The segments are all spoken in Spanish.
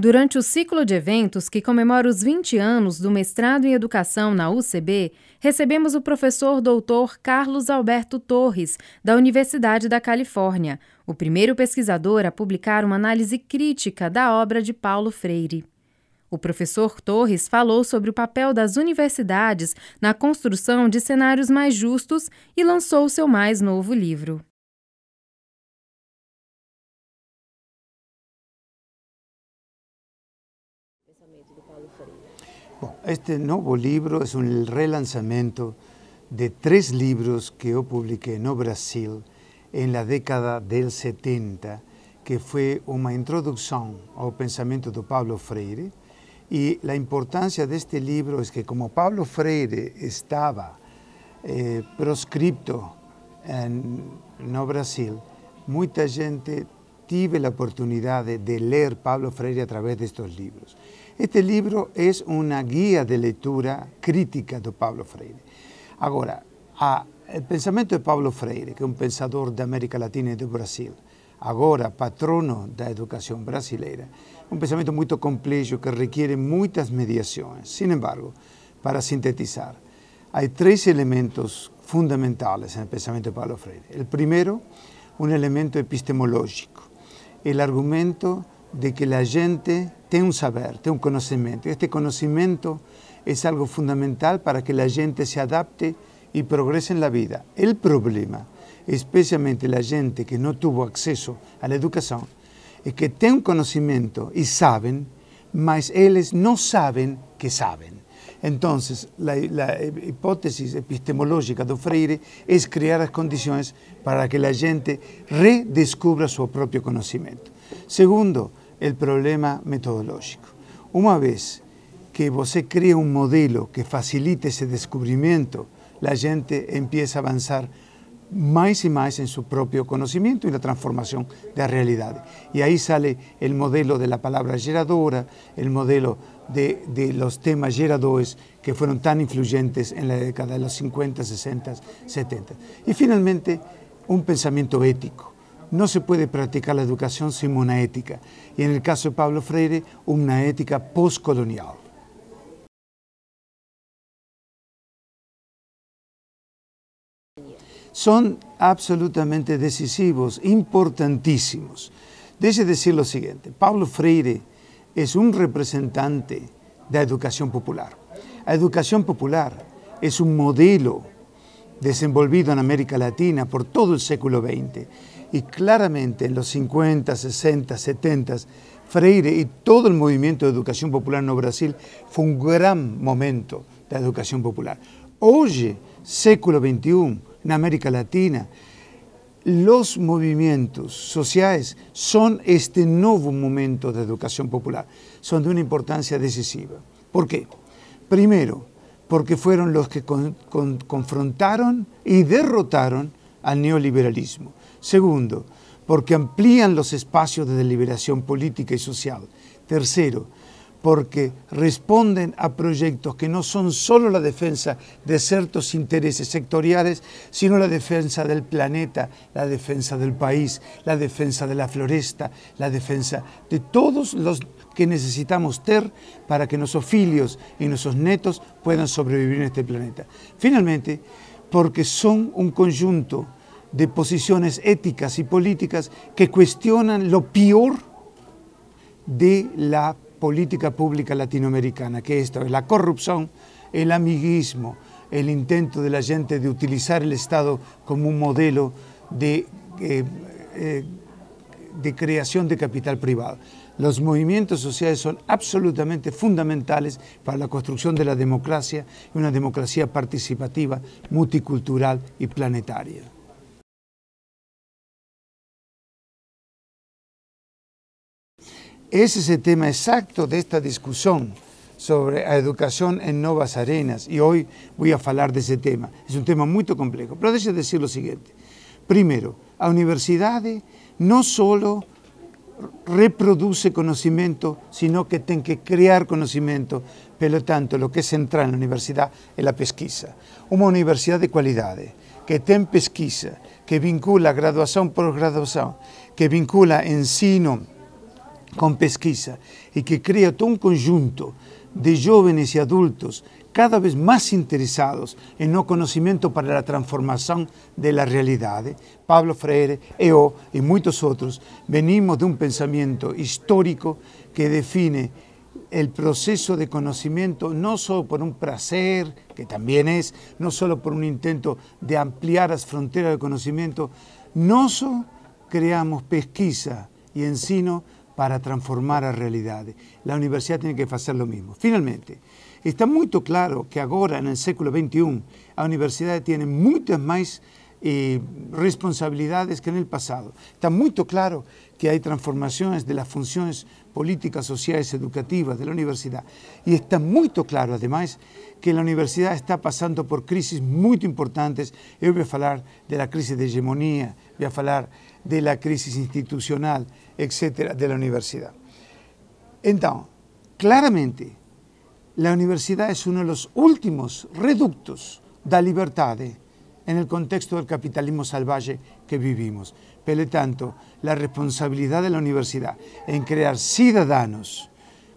Durante o ciclo de eventos que comemora os 20 anos do mestrado em educação na UCB, recebemos o professor doutor Carlos Alberto Torres, da Universidade da Califórnia, o primeiro pesquisador a publicar uma análise crítica da obra de Paulo Freire. O professor Torres falou sobre o papel das universidades na construção de cenários mais justos e lançou seu mais novo livro. este nuevo libro es un relanzamiento de tres libros que publiqué en no Brasil en la década del 70, que fue una introducción al pensamiento de Pablo Freire. Y la importancia de este libro es que, como Pablo Freire estaba eh, proscripto en, no Brasil, mucha gente tuvo la oportunidad de leer Pablo Freire a través de estos libros. Este libro es una guía de lectura crítica de Pablo Freire. Ahora, el pensamiento de Pablo Freire, que es un pensador de América Latina y de Brasil, ahora patrono de la educación brasileira, un pensamiento muy complejo que requiere muchas mediaciones. Sin embargo, para sintetizar, hay tres elementos fundamentales en el pensamiento de Pablo Freire. El primero, un elemento epistemológico, El argumento de que la gente Ten un saber, tiene un conocimiento. Este conocimiento es algo fundamental para que la gente se adapte y progrese en la vida. El problema, especialmente la gente que no tuvo acceso a la educación, es que tienen conocimiento y saben, mas ellos no saben que saben. Entonces, la, la, hipótesis epistemológica de Freire es crear las condiciones para que la gente redescubra su propio conocimiento. Segundo, el problema metodológico. Una vez que usted crea un modelo que facilite ese descubrimiento, la gente empieza a avanzar más y más en su propio conocimiento y la transformación de la realidad. Y ahí sale el modelo de la palabra geradora, el modelo de, de los temas geradores que fueron tan influyentes en la década de los 50, 60, 70. Y finalmente, un pensamiento ético no se puede practicar la educación sin una ética, y en el caso de Pablo Freire, una ética postcolonial. Son absolutamente decisivos, importantísimos. Deje decir lo siguiente, Pablo Freire es un representante de la educación popular. La educación popular es un modelo desenvolvido en América Latina por todo el século XX. Y claramente en los 50, 60, 70, Freire y todo el movimiento de educación popular en Brasil fue un gran momento de educación popular. Hoy, século XXI, en América Latina, los movimientos sociales son este nuevo momento de educación popular, son de una importancia decisiva. ¿Por qué? Primero, porque fueron los que confrontaron y derrotaron al neoliberalismo. Segundo, porque amplían los espacios de deliberación política y social. Tercero, porque responden a proyectos que no son solo la defensa de ciertos intereses sectoriales, sino la defensa del planeta, la defensa del país, la defensa de la floresta, la defensa de todos los que necesitamos tener para que nuestros filios y nuestros netos puedan sobrevivir en este planeta. Finalmente, porque son un conjunto de posiciones éticas y políticas que cuestionan lo peor de la política pública latinoamericana, que es la corrupción, el amiguismo, el intento de la gente de utilizar el Estado como un modelo de, eh, eh, de creación de capital privado los movimientos sociales son absolutamente fundamentales para la construcción de la democracia, y una democracia participativa, multicultural y planetaria. Ese es el tema exacto de esta discusión sobre la educación en nuevas Arenas y hoy voy a hablar de ese tema. Es un tema muy complejo, pero debo decir lo siguiente. Primero, a universidades no solo reproduce conocimiento, sino que tiene que crear conocimiento. Por lo tanto, lo que es central en la universidad es la pesquisa. Una universidad de cualidades, que tiene pesquisa, que vincula graduación por graduación, que vincula ensino con pesquisa y que crea todo un conjunto de jóvenes y adultos cada vez más interesados en no conocimiento para la transformación de la realidad. Pablo Freire, EO y muchos otros venimos de un pensamiento histórico que define el proceso de conocimiento no solo por un placer, que también es, no solo por un intento de ampliar las fronteras del conocimiento, no solo creamos pesquisa y ensino para transformar la realidades. La universidad tiene que hacer lo mismo. Finalmente, Está muy claro que ahora, en el século XXI, la universidad tiene muchas más eh, responsabilidades que en el pasado. Está muy claro que hay transformaciones de las funciones políticas, sociales educativas de la universidad. Y está muy claro, además, que la universidad está pasando por crisis muy importantes. voy a hablar de la crisis de hegemonía, voy a hablar de la crisis institucional, etcétera, de la universidad. Entonces, claramente, la universidad es uno de los últimos reductos de libertad en el contexto del capitalismo salvaje que vivimos. Por tanto, la responsabilidad de la universidad en crear ciudadanos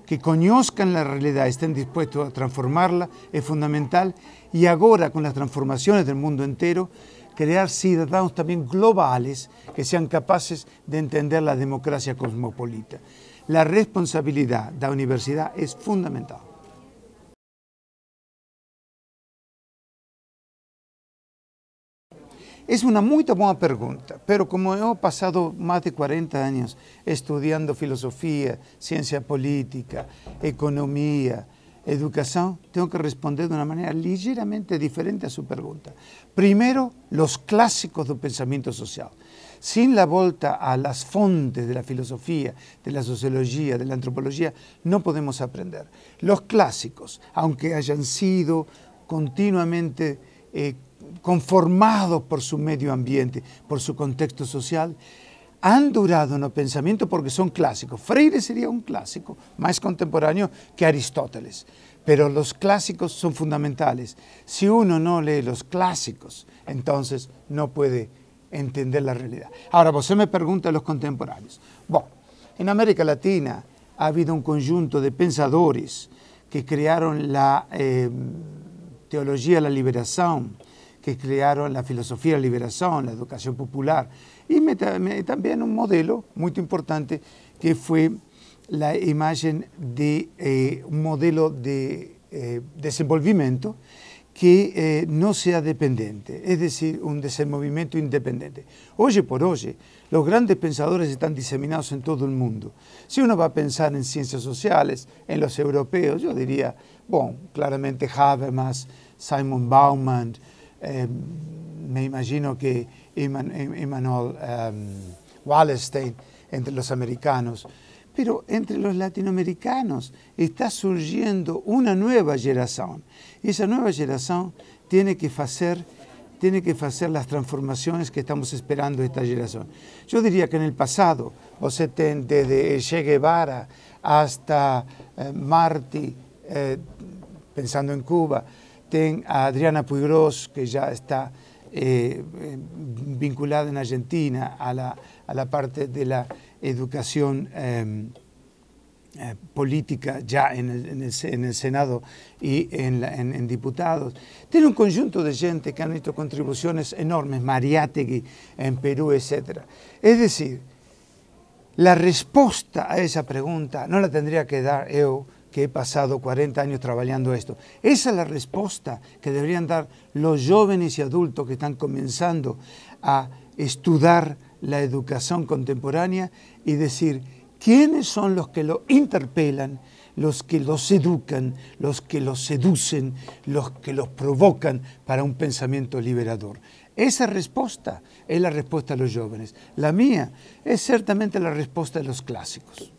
que conozcan la realidad, estén dispuestos a transformarla, es fundamental. Y ahora, con las transformaciones del mundo entero, crear ciudadanos también globales que sean capaces de entender la democracia cosmopolita. La responsabilidad de la universidad es fundamental. Es una muy buena pregunta, pero como he pasado más de 40 años estudiando filosofía, ciencia política, economía, educación, tengo que responder de una manera ligeramente diferente a su pregunta. Primero, los clásicos del pensamiento social. Sin la vuelta a las fuentes de la filosofía, de la sociología, de la antropología, no podemos aprender. Los clásicos, aunque hayan sido continuamente eh, conformados por su medio ambiente, por su contexto social, han durado en el pensamiento porque son clásicos. Freire sería un clásico más contemporáneo que Aristóteles, pero los clásicos son fundamentales. Si uno no lee los clásicos, entonces no puede entender la realidad. Ahora, vos me pregunta a los contemporáneos. Bueno, en América Latina ha habido un conjunto de pensadores que crearon la eh, teología de la liberación, que crearon la filosofía de la liberación, la educación popular, y también un modelo muy importante que fue la imagen de eh, un modelo de eh, desenvolvimiento que eh, no sea dependiente, es decir, un desenvolvimiento independiente. Hoy por hoy, los grandes pensadores están diseminados en todo el mundo. Si uno va a pensar en ciencias sociales, en los europeos, yo diría, bueno, claramente Habermas, Simon Bauman, Em, me imagino que em, Emmanuel em, Wallerstein, entre los americanos, pero entre los latinoamericanos está surgiendo una nueva generación. Y esa nueva generación tiene que hacer tiene que hacer las transformaciones que estamos esperando esta generación. Yo diría que en el pasado, o desde Che Guevara hasta eh, Martí, eh, pensando en Cuba, Ten a Adriana Puigros, que ya está eh, eh, vinculada en Argentina a la, parte de la educación eh, política ya en el, Senado y en, diputados. Tiene un conjunto de gente que han hecho contribuciones enormes, Mariátegui en Perú, etc. Es decir, la respuesta a esa pregunta no la tendría que dar yo, que he pasado 40 años trabajando esto. Esa es la respuesta que deberían dar los jóvenes y adultos que están comenzando a estudiar la educación contemporánea y decir quiénes son los que lo interpelan, los que los educan, los que los seducen, los que los provocan para un pensamiento liberador. Esa respuesta es la respuesta de los jóvenes. La mía es ciertamente la respuesta de los clásicos.